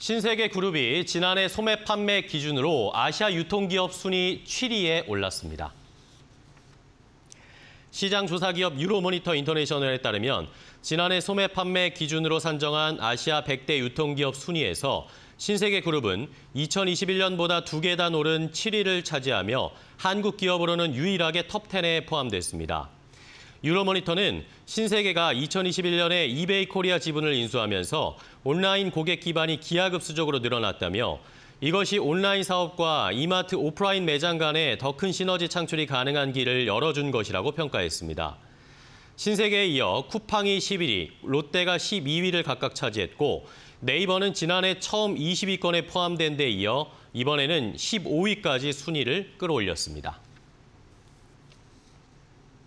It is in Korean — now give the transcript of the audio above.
신세계 그룹이 지난해 소매 판매 기준으로 아시아 유통기업 순위 7위에 올랐습니다. 시장조사기업 유로모니터 인터내셔널에 따르면 지난해 소매 판매 기준으로 산정한 아시아 100대 유통기업 순위에서 신세계 그룹은 2021년보다 두 계단 오른 7위를 차지하며 한국 기업으로는 유일하게 톱10에 포함됐습니다. 유로모니터는 신세계가 2021년에 이베이 코리아 지분을 인수하면서 온라인 고객 기반이 기하급수적으로 늘어났다며 이것이 온라인 사업과 이마트 오프라인 매장 간에더 큰 시너지 창출이 가능한 길을 열어준 것이라고 평가했습니다. 신세계에 이어 쿠팡이 11위, 롯데가 12위를 각각 차지했고 네이버는 지난해 처음 20위권에 포함된 데 이어 이번에는 15위까지 순위를 끌어올렸습니다.